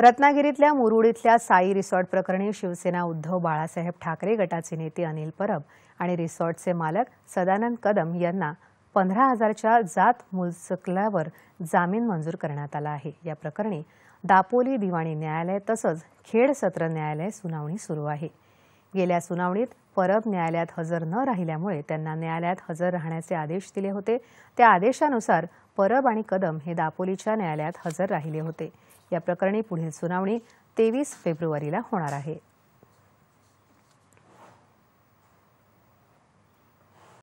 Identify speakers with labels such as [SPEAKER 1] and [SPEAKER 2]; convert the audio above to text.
[SPEAKER 1] रत्नागिरीतल्या मुरुड इथल्या साई रिसॉर्ट प्रकरणी शिवसेना उद्धव बाळासाहेब ठाकरे गटाचे नेते अनिल परब आणि रिसॉर्टचे मालक सदानंद कदम यांना पंधरा हजारच्या जात मुलचकल्यावर जामीन मंजूर करण्यात आला आहे या प्रकरणी दापोली दिवाणी न्यायालय तसंच खेड सत्र न्यायालय सुनावणी सुरू आहे गेल्या सुनावणीत परब न्यायालयात हजर न राहिल्यामुळे त्यांना न्यायालयात हजर राहण्याचे आदेश दिले होते त्या आदेशानुसार परब आणि कदम हे दापोलीच्या न्यायालयात हजर राहिले होते या प्रकरणी पुढील सुनावणी तेवीस फेब्रुवारीला होणार आहे